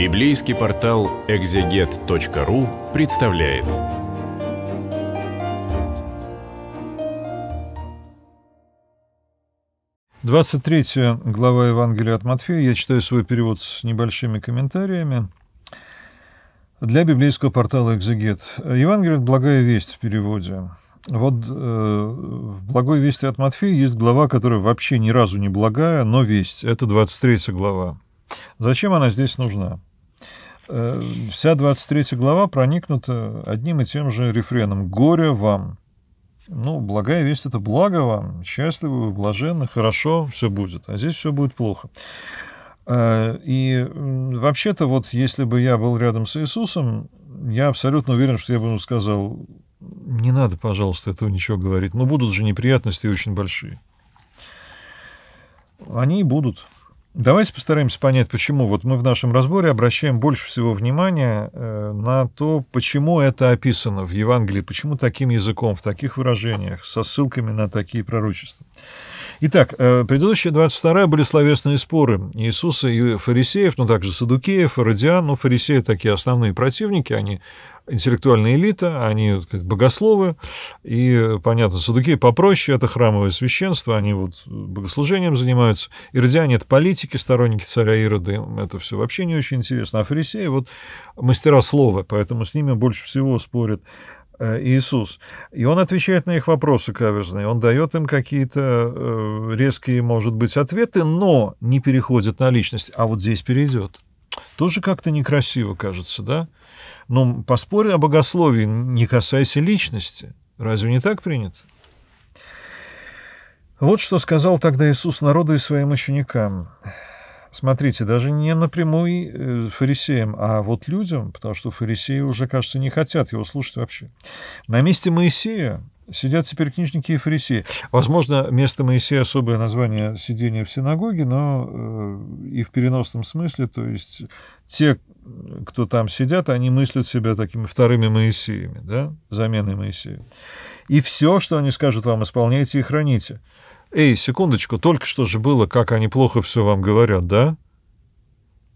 Библейский портал экзегет.ру представляет. Двадцать третья глава Евангелия от Матфея. Я читаю свой перевод с небольшими комментариями. Для библейского портала «Экзегет». Евангелие – благая весть в переводе. Вот э, в «Благой вести» от Матфея есть глава, которая вообще ни разу не благая, но весть. Это 23 глава. Зачем она здесь нужна? Э, вся 23 глава проникнута одним и тем же рефреном «Горе вам». Ну, благая весть — это благо вам, счастливы вы, блаженны, хорошо, все будет, а здесь все будет плохо. Э, и вообще-то вот если бы я был рядом с Иисусом, я абсолютно уверен, что я бы ему сказал, не надо, пожалуйста, этого ничего говорить, но будут же неприятности очень большие. Они и будут. Давайте постараемся понять, почему. Вот мы в нашем разборе обращаем больше всего внимания э, на то, почему это описано в Евангелии, почему таким языком, в таких выражениях, со ссылками на такие пророчества. Итак, э, предыдущие 22 были словесные споры Иисуса и фарисеев, но также садукеев, иродиан. Ну, фарисеи такие основные противники, они интеллектуальная элита, они сказать, богословы, и, понятно, садуки попроще, это храмовое священство, они вот богослужением занимаются, иродиане — это политики, сторонники царя Ироды, это все вообще не очень интересно, а фарисеи — вот мастера слова, поэтому с ними больше всего спорит э, Иисус. И он отвечает на их вопросы каверзные, он дает им какие-то э, резкие, может быть, ответы, но не переходит на личность, а вот здесь перейдет. Тоже как-то некрасиво, кажется, да? Ну, поспорь о богословии, не касайся личности. Разве не так принято? Вот что сказал тогда Иисус народу и своим ученикам. Смотрите, даже не напрямую э, фарисеям, а вот людям, потому что фарисеи уже, кажется, не хотят его слушать вообще. На месте Моисея Сидят теперь книжники и фарисеи. Возможно, место Моисея особое название сидения в синагоге, но э, и в переносном смысле, то есть те, кто там сидят, они мыслят себя такими вторыми Моисеями, да, заменой Моисея. И все, что они скажут вам, исполняйте и храните. Эй, секундочку, только что же было, как они плохо все вам говорят, да?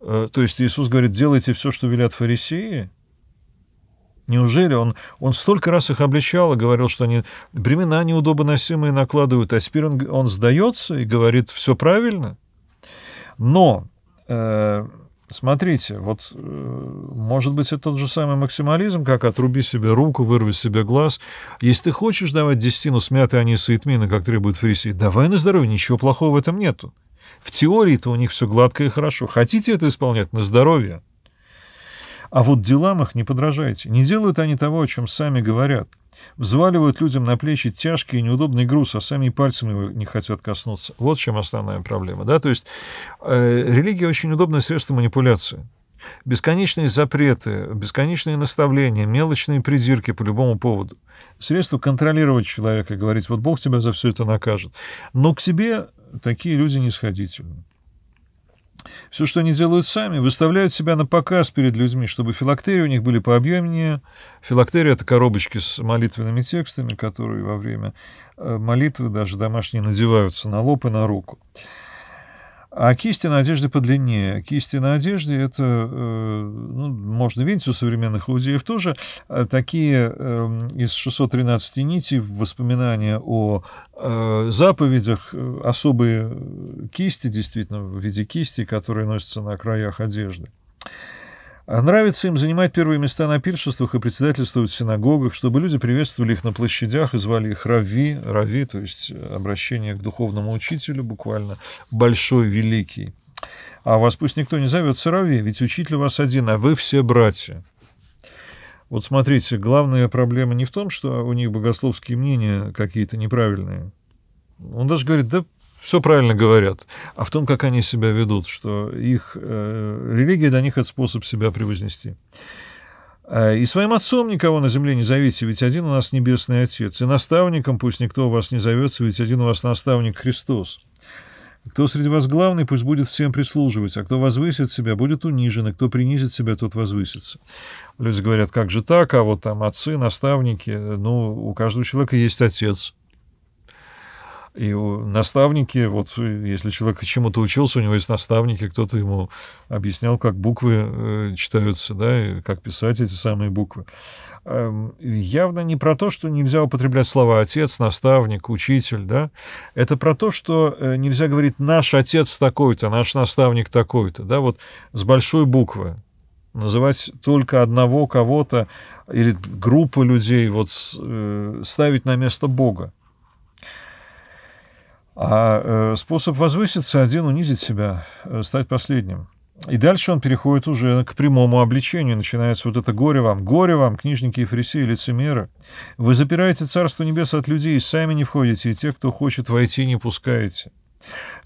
Э, то есть Иисус говорит, делайте все, что велят фарисеи, Неужели он, он столько раз их обличал и говорил, что они бремена неудобоносимые накладывают, а теперь он, он сдается и говорит, все правильно? Но, э, смотрите, вот, э, может быть, это тот же самый максимализм, как отруби себе руку, вырви себе глаз. Если ты хочешь давать десятину смяты, они а и тмина, как требует Фрисий, давай на здоровье, ничего плохого в этом нету. В теории-то у них все гладко и хорошо. Хотите это исполнять на здоровье? А вот делам их не подражайте. Не делают они того, о чем сами говорят. Взваливают людям на плечи тяжкий и неудобный груз, а сами и пальцем его не хотят коснуться. Вот в чем основная проблема. Да? То есть э, религия очень удобное средство манипуляции. Бесконечные запреты, бесконечные наставления, мелочные придирки по любому поводу. Средство контролировать человека, говорить, вот Бог тебя за все это накажет. Но к себе такие люди нисходительны. Все, что они делают сами, выставляют себя на показ перед людьми, чтобы филактерии у них были пообъемнее. Филактерия — это коробочки с молитвенными текстами, которые во время э, молитвы даже домашние надеваются на лоб и на руку. А кисти на одежде подлиннее. Кисти на одежде — это, э, ну, можно видеть у современных аудеев тоже, э, такие эм, из 613 нитей воспоминания о э, заповедях, особые кисти, действительно, в виде кисти, которые носятся на краях одежды. А нравится им занимать первые места на пиршествах и председательствовать в синагогах, чтобы люди приветствовали их на площадях и звали их Рави, Рави, то есть э, обращение к духовному учителю, буквально «большой великий». А вас пусть никто не зовет Сырови, ведь учитель у вас один, а вы все братья. Вот смотрите, главная проблема не в том, что у них богословские мнения какие-то неправильные. Он даже говорит, да все правильно говорят, а в том, как они себя ведут, что их э, религия для них это способ себя превознести. А, и своим отцом никого на земле не зовите, ведь один у нас Небесный Отец. И наставником пусть никто у вас не зовется, ведь один у вас наставник Христос. Кто среди вас главный, пусть будет всем прислуживать, а кто возвысит себя, будет унижен, и кто принизит себя, тот возвысится. Люди говорят, как же так, а вот там отцы, наставники, ну, у каждого человека есть отец. И у наставники, вот э, если человек чему-то учился, у него есть наставники, кто-то ему объяснял, как буквы э, читаются, да, и как писать эти самые буквы. Эм, явно не про то, что нельзя употреблять слова «отец», «наставник», «учитель», да. Это про то, что э, нельзя говорить «наш отец такой-то», «наш наставник такой-то», да, вот с большой буквы, называть только одного кого-то или группы людей, вот ставить на место Бога. А э, способ возвыситься один — унизить себя, э, стать последним. И дальше он переходит уже к прямому обличению. Начинается вот это «Горе вам! Горе вам, книжники и фарисеи, лицемеры! Вы запираете Царство Небес от людей, и сами не входите, и тех, кто хочет войти, не пускаете».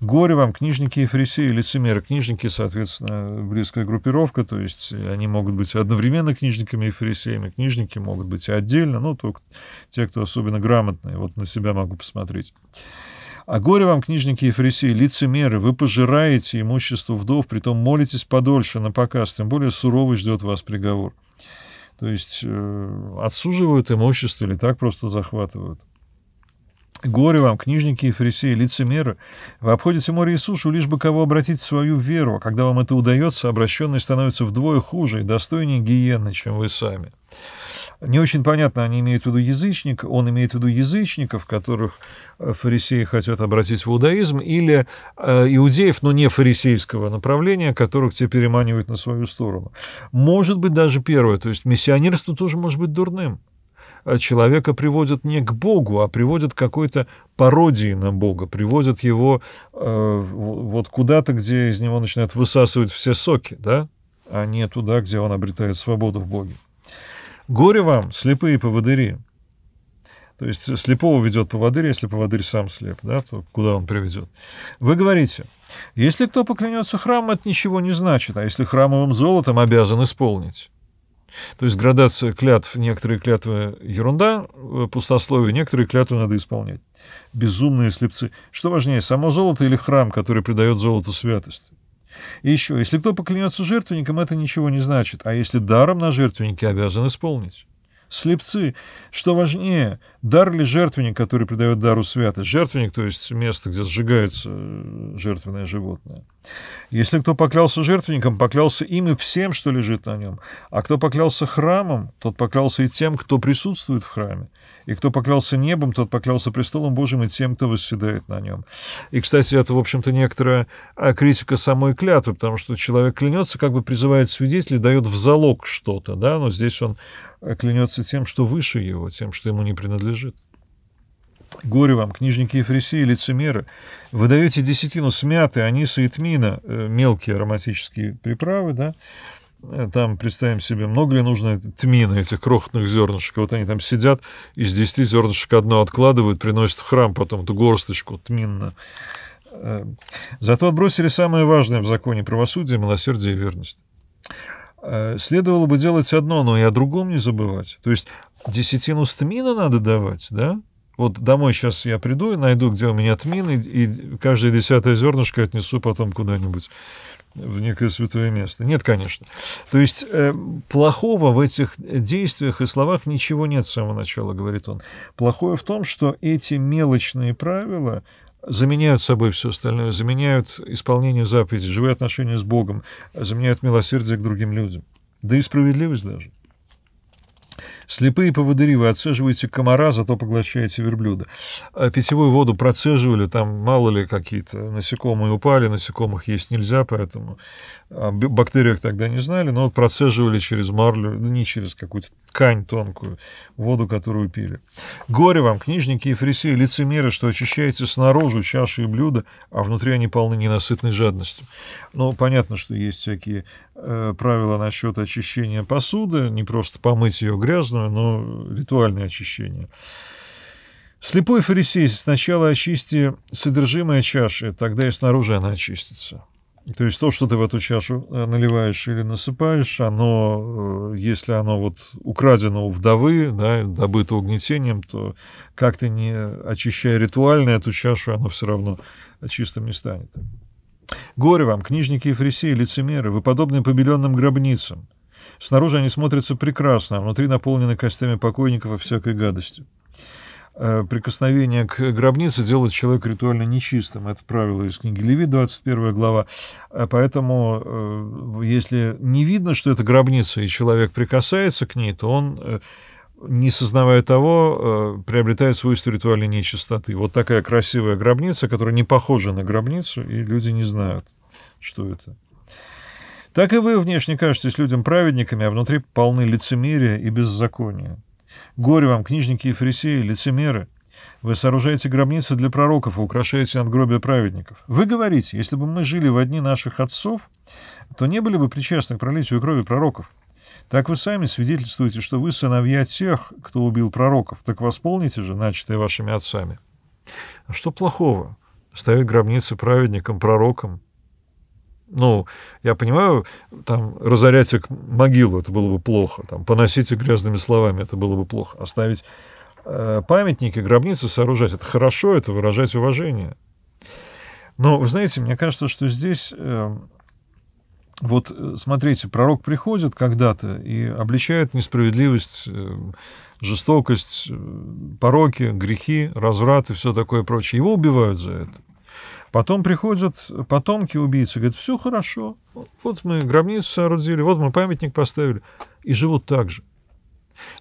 Горе вам, книжники и фарисеи, лицемеры. Книжники, соответственно, близкая группировка, то есть они могут быть одновременно книжниками и фарисеями, книжники могут быть и отдельно, ну, только те, кто особенно грамотные, вот на себя могу посмотреть. А горе вам, книжники и фарисеи, лицемеры, вы пожираете имущество вдов, притом молитесь подольше на показ, тем более суровый ждет вас приговор. То есть э, отсуживают имущество или так просто захватывают. Горе вам, книжники и фарисеи, лицемеры! Вы обходите море и сушу, лишь бы кого обратить в свою веру, а когда вам это удается, обращенный становится вдвое хуже и достойнее гиены, чем вы сами». Не очень понятно, они имеют в виду язычник, он имеет в виду язычников, которых э, фарисеи хотят обратить в иудаизм, или э, иудеев, но не фарисейского направления, которых те переманивают на свою сторону. Может быть, даже первое, то есть миссионерство тоже может быть дурным. Э, человека приводят не к Богу, а приводят к какой-то пародии на Бога, приводят его э, вот куда-то, где из него начинают высасывать все соки, да, а не туда, где он обретает свободу в Боге. Горе вам, слепые поводыри. То есть слепого ведет поводырь, если поводырь сам слеп, да, то куда он приведет? Вы говорите, если кто поклянется храмом, это ничего не значит, а если храмовым золотом обязан исполнить. То есть градация клятв, некоторые клятвы ерунда, э, пустословие, некоторые клятвы надо исполнять. Безумные слепцы. Что важнее, само золото или храм, который придает золоту святость? И еще, если кто поклянется жертвенником, это ничего не значит, а если даром на жертвеннике обязан исполнить. Слепцы. Что важнее, дар ли жертвенник, который придает дару святость? Жертвенник, то есть место, где сжигается э, жертвенное животное. Если кто поклялся жертвенником, поклялся им и всем, что лежит на нем. А кто поклялся храмом, тот поклялся и тем, кто присутствует в храме. И кто поклялся небом, тот поклялся престолом Божьим и тем, кто восседает на нем. И, кстати, это, в общем-то, некоторая а, критика самой клятвы, потому что человек клянется, как бы призывает свидетелей, дает в залог что-то, да, но здесь он э, клянется тем, что выше его, тем, что ему не принадлежит. Горе вам, книжники Ефресии, лицемеры, вы даете десятину смяты, аниса и тмина, э, мелкие ароматические приправы, да, э, там, представим себе, много ли нужно тмина, этих крохотных зернышек. Вот они там сидят, из десяти зернышек одно откладывают, приносят в храм потом эту горсточку тминно. Э, зато отбросили самое важное в законе правосудия, милосердие и верность. Следовало бы делать одно, но и о другом не забывать. То есть десятину тмина надо давать, да? Вот домой сейчас я приду и найду, где у меня тмин, и, и каждое десятое зернышко отнесу потом куда-нибудь в некое святое место. Нет, конечно. То есть э, плохого в этих действиях и словах ничего нет с самого начала, говорит он. Плохое в том, что эти мелочные правила заменяют собой все остальное, заменяют исполнение заповедей, живые отношения с Богом, заменяют милосердие к другим людям. Да и справедливость даже. Слепые поводыри вы отцеживаете комара, зато поглощаете верблюда. А питьевую воду процеживали, там мало ли какие-то насекомые упали, насекомых есть нельзя, поэтому о бактериях тогда не знали, но вот процеживали через марлю, ну, не через какую-то ткань тонкую, воду, которую пили. Горе вам, книжники и фарисеи, лицемеры, что очищаете снаружи чаши и блюда, а внутри они полны ненасытной жадностью. Ну, понятно, что есть всякие э, правила насчет очищения посуды, не просто помыть ее грязно сложное, но ритуальное очищение. Слепой фарисей, сначала очисти содержимое чаши, тогда и снаружи она очистится. То есть то, что ты в эту чашу э, наливаешь или насыпаешь, оно, э, если оно вот украдено у вдовы, да, добыто угнетением, то как ты не очищая ритуально эту чашу, оно все равно чистым не станет. Горе вам, книжники и фарисеи, лицемеры, вы подобны побеленным гробницам – Снаружи они смотрятся прекрасно, а внутри наполнены костями покойников и всякой гадостью. Э, прикосновение к гробнице делает человека ритуально нечистым. Это правило из книги Левит, 21 глава. Э, поэтому, э, если не видно, что это гробница, и человек прикасается к ней, то он не сознавая того, приобретает свойство ритуальной нечистоты. Вот такая красивая гробница, которая не похожа на гробницу, и люди не знают, что это. Так и вы внешне кажетесь людям праведниками, а внутри полны лицемерия и беззакония. Горе вам, книжники и фарисеи, лицемеры! Вы сооружаете гробницы для пророков и украшаете надгробие праведников. Вы говорите, если бы мы жили в одни наших отцов, то не были бы причастны к пролитию крови пророков. Так вы сами свидетельствуете, что вы сыновья тех, кто убил пророков. Так восполните же, начатое вашими отцами. А что плохого? Ставить гробницы праведникам, пророкам, ну, я понимаю, там, разорять их могилу, это было бы плохо, там, поносить их грязными словами, это было бы плохо. Оставить э, памятники, гробницы сооружать, это хорошо, это выражать уважение. Но, вы знаете, мне кажется, что здесь... Э, вот э, смотрите, пророк приходит когда-то и обличает несправедливость, э, жестокость, э, пороки, грехи, разврат и все такое прочее. Его убивают за это. Потом приходят потомки убийцы, говорят, все хорошо, вот мы гробницу соорудили, вот мы памятник поставили, и живут так же.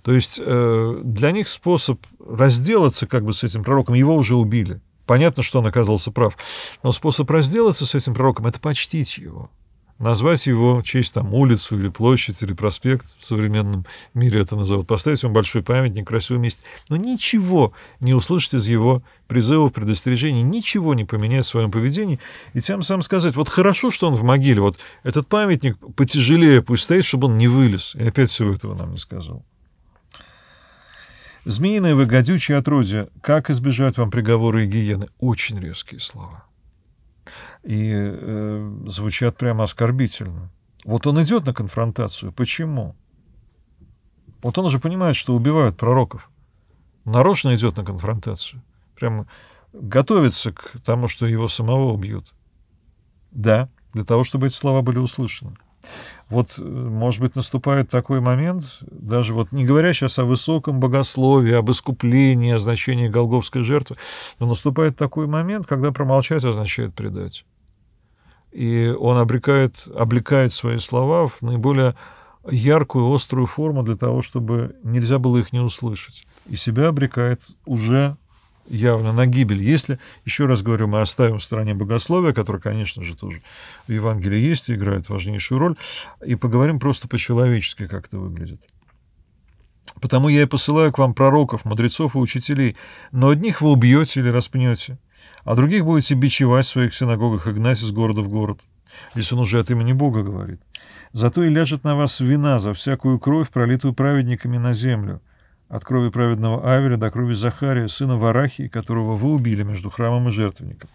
То есть э, для них способ разделаться как бы с этим пророком, его уже убили. Понятно, что он оказался прав, но способ разделаться с этим пророком — это почтить его назвать его честь там улицу или площадь или проспект в современном мире это назовут, поставить ему большой памятник, красивое место, но ничего не услышать из его призывов, предостережений, ничего не поменять в своем поведении и тем самым сказать, вот хорошо, что он в могиле, вот этот памятник потяжелее пусть стоит, чтобы он не вылез. И опять всего этого нам не сказал. Змеиное вы гадючие отродье, как избежать вам приговора и гиены? Очень резкие слова и э, звучат прямо оскорбительно. Вот он идет на конфронтацию. Почему? Вот он уже понимает, что убивают пророков. Нарочно идет на конфронтацию. Прямо готовится к тому, что его самого убьют. Да, для того, чтобы эти слова были услышаны. Вот, э, может быть, наступает такой момент, даже вот не говоря сейчас о высоком богословии, об искуплении, о значении голговской жертвы, но наступает такой момент, когда промолчать означает предать. И он обрекает, облекает свои слова в наиболее яркую, острую форму для того, чтобы нельзя было их не услышать. И себя обрекает уже явно на гибель. Если, еще раз говорю, мы оставим в стороне богословия, которое, конечно же, тоже в Евангелии есть и играет важнейшую роль, и поговорим просто по-человечески, как это выглядит. Потому я и посылаю к вам пророков, мудрецов и учителей, но одних вы убьете или распнете, а других будете бичевать в своих синагогах и гнать из города в город. если он уже от имени Бога говорит. Зато и ляжет на вас вина за всякую кровь, пролитую праведниками на землю – от крови праведного Авеля до крови Захария, сына Варахии, которого вы убили между храмом и жертвенником.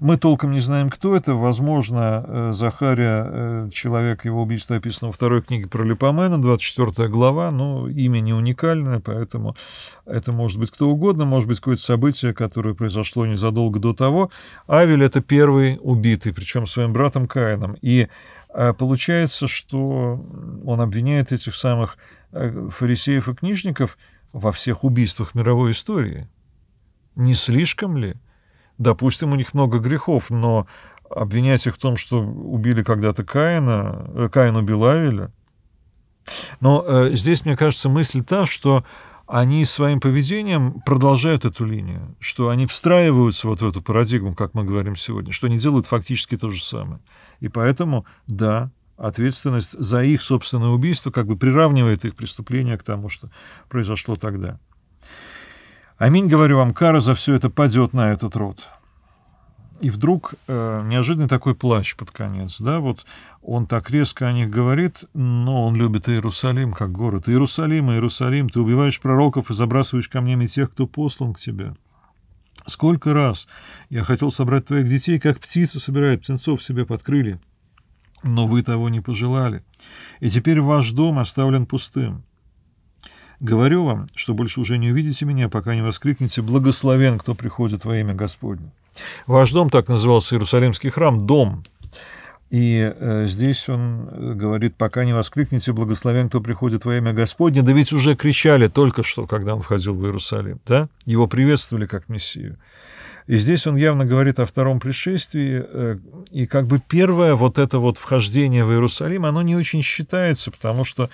Мы толком не знаем, кто это. Возможно, э, Захария, э, человек, его убийство описано во второй книге про Липомена, 24 глава, но имя не уникальное, поэтому это может быть кто угодно, может быть какое-то событие, которое произошло незадолго до того. Авель — это первый убитый, причем своим братом Каином. И а получается, что он обвиняет этих самых э, фарисеев и книжников во всех убийствах мировой истории. Не слишком ли? Допустим, у них много грехов, но обвинять их в том, что убили когда-то Каина, э, Каину убил Но э, здесь, мне кажется, мысль та, что они своим поведением продолжают эту линию, что они встраиваются вот в эту парадигму, как мы говорим сегодня, что они делают фактически то же самое. И поэтому, да, ответственность за их собственное убийство как бы приравнивает их преступление к тому, что произошло тогда. Аминь, говорю вам, кара за все это падет на этот род и вдруг э, неожиданный такой плач под конец, да, вот он так резко о них говорит, но он любит Иерусалим как город. Иерусалим, Иерусалим, ты убиваешь пророков и забрасываешь камнями тех, кто послан к тебе. Сколько раз я хотел собрать твоих детей, как птица собирает птенцов себе под крылья, но вы того не пожелали. И теперь ваш дом оставлен пустым. Говорю вам, что больше уже не увидите меня, пока не воскликнете «Благословен, кто приходит во имя Господне». Ваш дом, так назывался Иерусалимский храм, дом. И э, здесь он э, говорит, пока не воскликните, благословен, кто приходит во имя Господне. Да ведь уже кричали только что, когда он входил в Иерусалим, да? Его приветствовали как Мессию. И здесь он явно говорит о втором пришествии, э, и как бы первое вот это вот вхождение в Иерусалим, оно не очень считается, потому что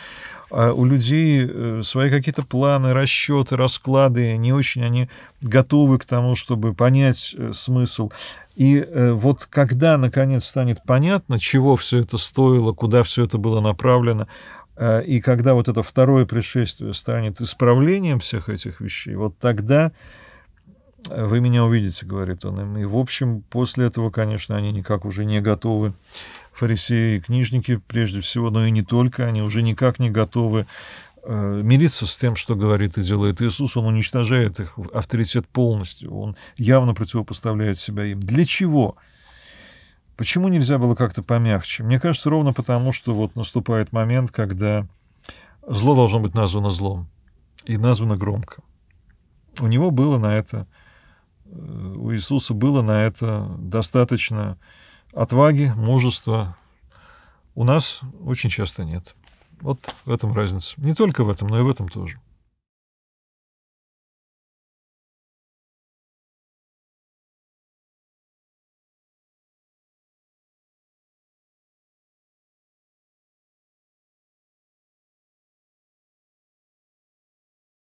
а у людей э, свои какие-то планы, расчеты, расклады, не очень они готовы к тому, чтобы понять э, смысл. И э, вот когда, наконец, станет понятно, чего все это стоило, куда все это было направлено, и когда вот это второе пришествие станет исправлением всех этих вещей, вот тогда вы меня увидите, говорит он им. И, в общем, после этого, конечно, они никак уже не готовы фарисеи и книжники, прежде всего, но и не только, они уже никак не готовы э, мириться с тем, что говорит и делает Иисус, он уничтожает их авторитет полностью, он явно противопоставляет себя им. Для чего? Почему нельзя было как-то помягче? Мне кажется, ровно потому, что вот наступает момент, когда зло должно быть названо злом и названо громко. У него было на это, э, у Иисуса было на это достаточно отваги, мужества у нас очень часто нет. Вот в этом разница. Не только в этом, но и в этом тоже.